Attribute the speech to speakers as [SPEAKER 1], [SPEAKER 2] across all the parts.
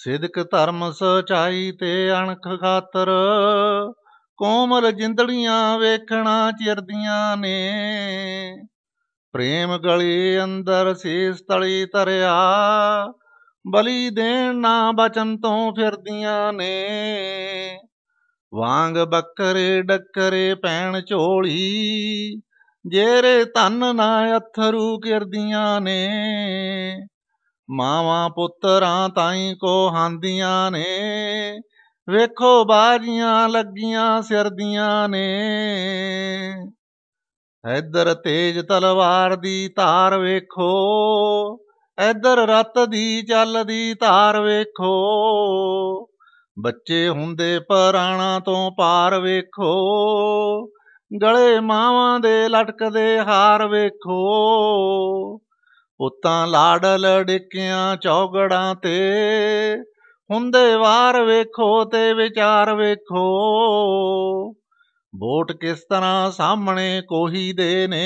[SPEAKER 1] ਸਿਦਕ ਧਰਮ ਸਚਾਈ ਤੇ ਅਣਖ ਖਾਤਰ ਕੋਮਲ ਜਿੰਦੜੀਆਂ ਵੇਖਣਾ ਚਿਰਦੀਆਂ ਨੇ ਪ੍ਰੇਮ ਗਲੀ ਅੰਦਰ ਸੇਸ ਤਲੀ ਤਰਿਆ ਬਲੀ ਦੇਣ ਨਾ ਬਚਨ ਤੋਂ ਫਿਰਦੀਆਂ ਨੇ ਵਾਂਗ ਬੱਕਰੇ ਡੱਕਰੇ ਪੈਣ ਝੋਲੀ ਜੇਰੇ ਤਨ ਨਾ ਅਥਰੂ ਕਰਦੀਆਂ ਨੇ ਮਾਵਾਂ ਪੁੱਤਰਾਂ ਤਾਈ ਕੋ ਹਾਂਦੀਆਂ ਨੇ ਵੇਖੋ ਬਾਜੀਆਂ ਲੱਗੀਆਂ ਸਿਰ ਦੀਆਂ ਨੇ ਐਦਰ ਤੇਜ ਤਲਵਾਰ ਦੀ ਧਾਰ ਵੇਖੋ ਐਦਰ ਰਤ ਦੀ ਚੱਲਦੀ ਧਾਰ ਵੇਖੋ ਬੱਚੇ ਹੁੰਦੇ ਪਰਾਣਾ ਤੋਂ ਪਾਰ ਵੇਖੋ ਗਲੇ ਮਾਵਾਂ ਦੇ ਲਟਕਦੇ ਹਾਰ ਵੇਖੋ ਉਤਾਂ ਲਾੜ ਲੜਕਿਆਂ ਚੌਗੜਾਂ ਤੇ ਹੁੰਦੇ ਵਾਰ ਵੇਖੋ ਤੇ ਵਿਚਾਰ ਵੇਖੋ ਵੋਟ ਕਿਸ ਤਰ੍ਹਾਂ ਸਾਹਮਣੇ ਕੋਹੀ ਦੇ ਨੇ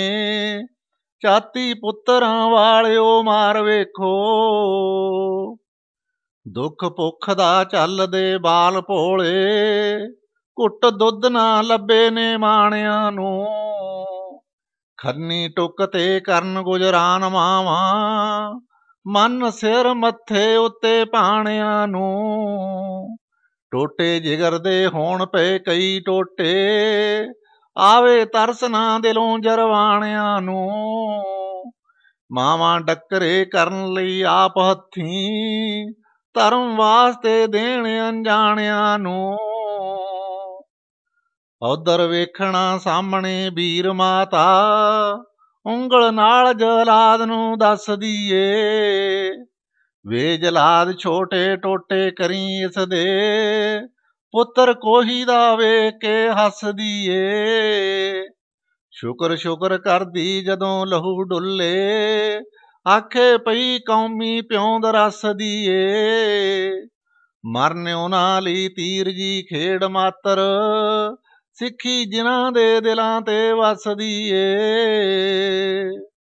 [SPEAKER 1] ਚਾਤੀ ਪੁੱਤਰਾਂ ਵਾਲਿਓ ਮਾਰ ਵੇਖੋ ਦੁੱਖ ਭੁੱਖ ਦਾ ਚੱਲਦੇ ਬਾਲ ਭੋਲੇ ਕੁੱਟ ਦੁੱਧ ਨਾ ਲੱਭੇ ਨੇ ਮਾਣਿਆਂ ਨੂੰ ਖੰਨੀ ਟੁੱਕ ਤੇ ਕਰਨ ਗੁਜਰਾਨ ਮਾਵਾ ਮਨ ਸਿਰ ਮੱਥੇ ਉੱਤੇ ਪਾਣਿਆਂ ਨੂੰ ਟੋਟੇ ਜਿਗਰ ਦੇ ਹੋਣ ਪਏ ਕਈ ਟੋਟੇ ਆਵੇ ਤਰਸ ਨਾ ਦਿਲੋਂ ਜਰਵਾਣਿਆਂ ਨੂੰ ਮਾਵਾਂ ਡੱਕਰੇ ਕਰਨ ਲਈ ਆਪ ਹੱਥੀ ਧਰਮ ਵਾਸਤੇ ਦੇਣ ਅਣਜਾਣਿਆਂ ਨੂੰ ਉਧਰ ਵੇਖਣਾ ਸਾਹਮਣੇ ਵੀਰ ਮਾਤਾ ਉਂਗਲ ਨਾਲ ਜਲਾਦ ਨੂੰ ਦੱਸਦੀ ਏ ਵੇ ਜਲਾਦ ਛੋਟੇ ਟੋਟੇ ਕਰੀ ਇਸ ਦੇ ਪੁੱਤਰ ਕੋਹੀ ਦਾ ਵੇਖ ਕੇ ਹੱਸਦੀ ਏ ਸ਼ੁਕਰ ਸ਼ੁਕਰ ਕਰਦੀ ਜਦੋਂ ਲਹੂ ਡੁੱਲੇ ਆਖੇ ਪਈ ਕੌਮੀ ਪਿਉਂਦ ਰਸਦੀ ਏ ਮਰਨਿਓ ਨਾਲ ਹੀ ਤੀਰ ਜੀ ਖੇੜ ਮਾਤਰ ਸਿੱਖੀ ਜਿਨ੍ਹਾਂ ਦੇ ਦਿਲਾਂ ਤੇ ਵਸਦੀ ਏ